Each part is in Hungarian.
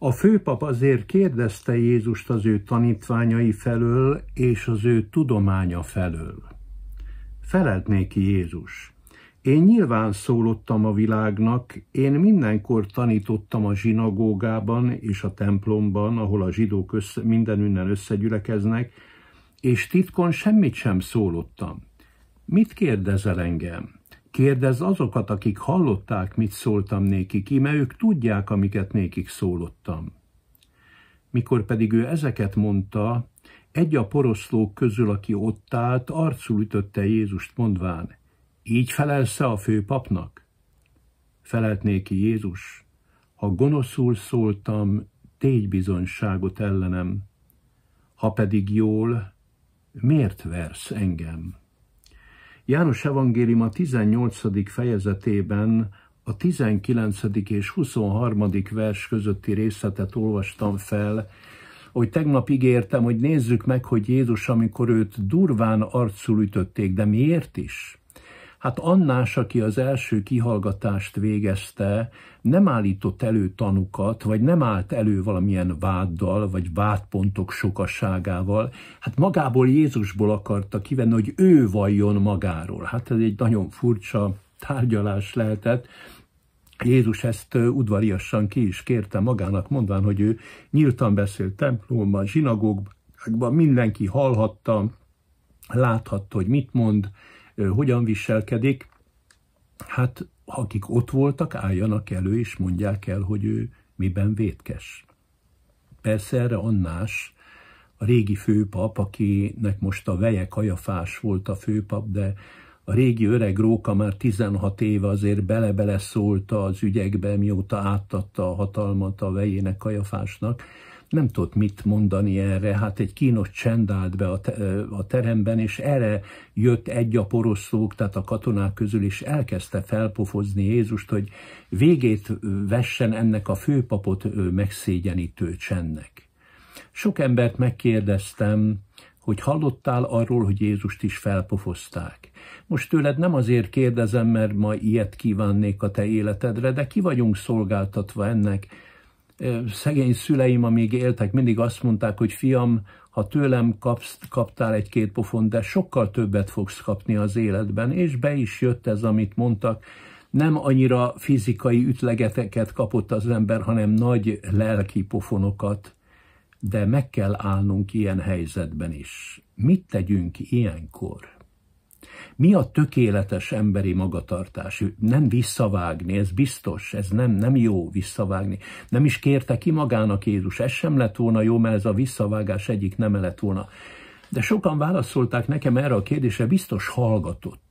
A főpap azért kérdezte Jézust az ő tanítványai felől és az ő tudománya felől. Felelt néki Jézus. Én nyilván szólottam a világnak, én mindenkor tanítottam a zsinagógában és a templomban, ahol a zsidók össze, mindenünnen összegyülekeznek, és titkon semmit sem szólottam. Mit kérdezel engem? Kérdezz azokat, akik hallották, mit szóltam nékik, íme ők tudják, amiket nékik szólottam. Mikor pedig ő ezeket mondta, egy a poroszlók közül, aki ott állt, arcul ütötte Jézust mondván, így felelsz a főpapnak? Felelt néki Jézus, ha gonoszul szóltam, tégy bizonyságot ellenem, ha pedig jól, miért versz engem? János evangélium a 18. fejezetében a 19. és 23. vers közötti részletet olvastam fel, hogy tegnap ígértem, hogy nézzük meg, hogy Jézus, amikor őt durván arcul ütötték, de miért is? Hát Annás, aki az első kihallgatást végezte, nem állított elő tanukat, vagy nem állt elő valamilyen váddal, vagy vádpontok sokasságával. Hát magából Jézusból akarta kivenni, hogy ő valljon magáról. Hát ez egy nagyon furcsa tárgyalás lehetett. Jézus ezt udvariasan ki is kérte magának, mondván, hogy ő nyíltan beszélt templomban, zsinagógban, mindenki hallhatta, láthatta, hogy mit mond, hogyan viselkedik, hát akik ott voltak, álljanak elő és mondják el, hogy ő miben vétkes. Persze erre Annás, a régi főpap, akinek most a veje kajafás volt a főpap, de a régi öreg róka már 16 éve azért bele-bele az ügyekbe, mióta átadta a hatalmat a vejének kajafásnak, nem tudott mit mondani erre, hát egy kínos csend állt be a, te, a teremben, és erre jött egy a poroszlók, tehát a katonák közül, is elkezdte felpofozni Jézust, hogy végét vessen ennek a főpapot megszégyenítő csendnek. Sok embert megkérdeztem, hogy hallottál arról, hogy Jézust is felpofozták. Most tőled nem azért kérdezem, mert ma ilyet kívánnék a te életedre, de ki vagyunk szolgáltatva ennek, szegény szüleim, amíg éltek, mindig azt mondták, hogy fiam, ha tőlem kapsz, kaptál egy-két pofont, de sokkal többet fogsz kapni az életben, és be is jött ez, amit mondtak. Nem annyira fizikai ütlegeteket kapott az ember, hanem nagy lelki pofonokat, de meg kell állnunk ilyen helyzetben is. Mit tegyünk ilyenkor? Mi a tökéletes emberi magatartás? Nem visszavágni, ez biztos, ez nem, nem jó visszavágni. Nem is kérte ki magának Jézus, ez sem lett volna jó, mert ez a visszavágás egyik nem lett volna. De sokan válaszolták nekem erre a kérdésre, biztos hallgatott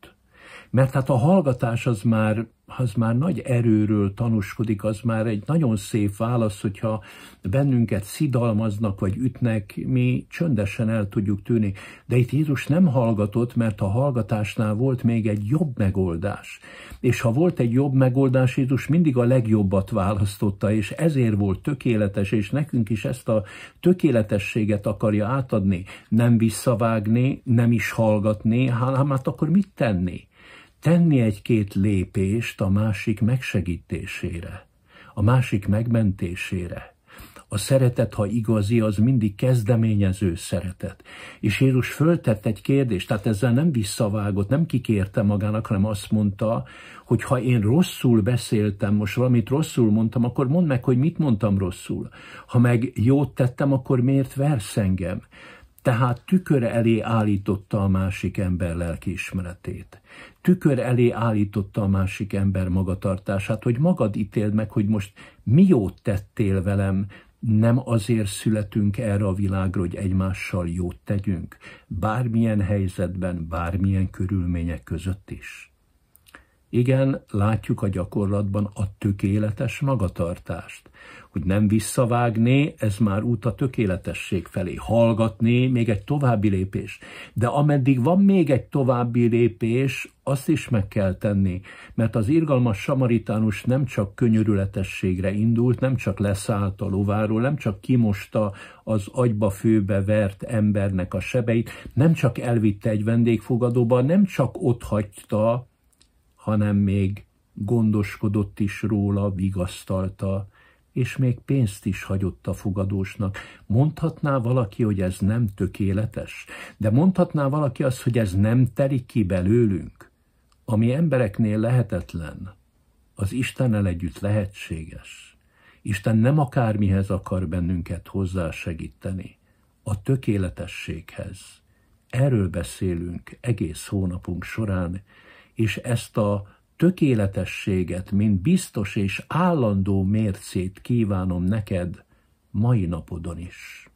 mert hát a hallgatás az már, az már nagy erőről tanúskodik, az már egy nagyon szép válasz, hogyha bennünket szidalmaznak vagy ütnek, mi csöndesen el tudjuk tűni. De itt Jézus nem hallgatott, mert a hallgatásnál volt még egy jobb megoldás. És ha volt egy jobb megoldás, Jézus mindig a legjobbat választotta, és ezért volt tökéletes, és nekünk is ezt a tökéletességet akarja átadni. Nem visszavágni, nem is hallgatni, hanem hát akkor mit tenni? tenni egy-két lépést a másik megsegítésére, a másik megmentésére. A szeretet, ha igazi, az mindig kezdeményező szeretet. És Jézus föltett egy kérdést, tehát ezzel nem visszavágott, nem kikérte magának, hanem azt mondta, hogy ha én rosszul beszéltem, most valamit rosszul mondtam, akkor mondd meg, hogy mit mondtam rosszul. Ha meg jót tettem, akkor miért versz engem? Tehát tükör elé állította a másik ember lelkiismeretét. Tükör elé állította a másik ember magatartását, hogy magad ítéld meg, hogy most mi jót tettél velem, nem azért születünk erre a világra, hogy egymással jót tegyünk, bármilyen helyzetben, bármilyen körülmények között is. Igen, látjuk a gyakorlatban a tökéletes magatartást. Hogy nem visszavágné, ez már út a tökéletesség felé. Hallgatné, még egy további lépés. De ameddig van még egy további lépés, azt is meg kell tenni, mert az irgalmas samaritánus nem csak könyörületességre indult, nem csak leszállt a lováról, nem csak kimosta az agyba főbe vert embernek a sebeit, nem csak elvitte egy vendégfogadóba, nem csak ott hagyta hanem még gondoskodott is róla, vigasztalta, és még pénzt is hagyott a fogadósnak. Mondhatná valaki, hogy ez nem tökéletes, de mondhatná valaki azt, hogy ez nem telik ki belőlünk, ami embereknél lehetetlen, az Istennel együtt lehetséges. Isten nem akármihez akar bennünket hozzásegíteni, a tökéletességhez. Erről beszélünk egész hónapunk során, és ezt a tökéletességet, mint biztos és állandó mércét kívánom neked mai napodon is.